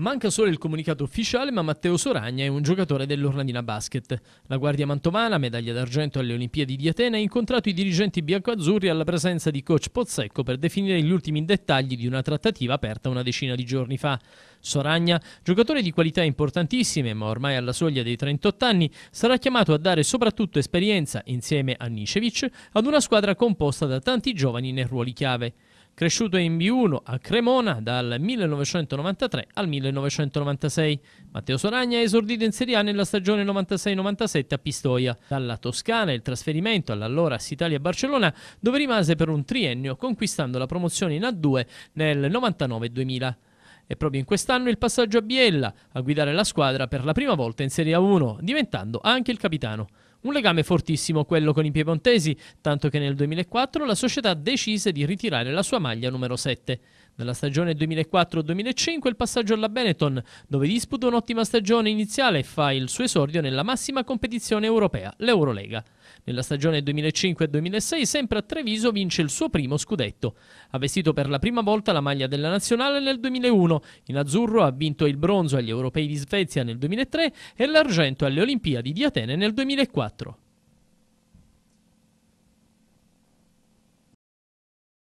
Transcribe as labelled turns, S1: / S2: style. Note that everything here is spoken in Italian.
S1: Manca solo il comunicato ufficiale, ma Matteo Soragna è un giocatore dell'Ornadina Basket. La guardia mantovana, medaglia d'argento alle Olimpiadi di Atene, ha incontrato i dirigenti biancoazzurri alla presenza di coach Pozzecco per definire gli ultimi dettagli di una trattativa aperta una decina di giorni fa. Soragna, giocatore di qualità importantissime, ma ormai alla soglia dei 38 anni, sarà chiamato a dare soprattutto esperienza, insieme a Nicevic, ad una squadra composta da tanti giovani nei ruoli chiave. Cresciuto in B1 a Cremona dal 1993 al 1996, Matteo Soragna è esordito in Serie A nella stagione 96-97 a Pistoia. Dalla Toscana il trasferimento all'allora Sitalia-Barcellona, dove rimase per un triennio conquistando la promozione in A2 nel 99-2000. E proprio in quest'anno il passaggio a Biella, a guidare la squadra per la prima volta in Serie A1, diventando anche il capitano. Un legame fortissimo quello con i piemontesi, tanto che nel 2004 la società decise di ritirare la sua maglia numero 7. Nella stagione 2004-2005 il passaggio alla Benetton, dove disputa un'ottima stagione iniziale e fa il suo esordio nella massima competizione europea, l'Eurolega. Nella stagione 2005-2006 sempre a Treviso vince il suo primo scudetto. Ha vestito per la prima volta la maglia della nazionale nel 2001, in azzurro ha vinto il bronzo agli europei di Svezia nel 2003 e l'argento alle Olimpiadi di Atene nel 2004.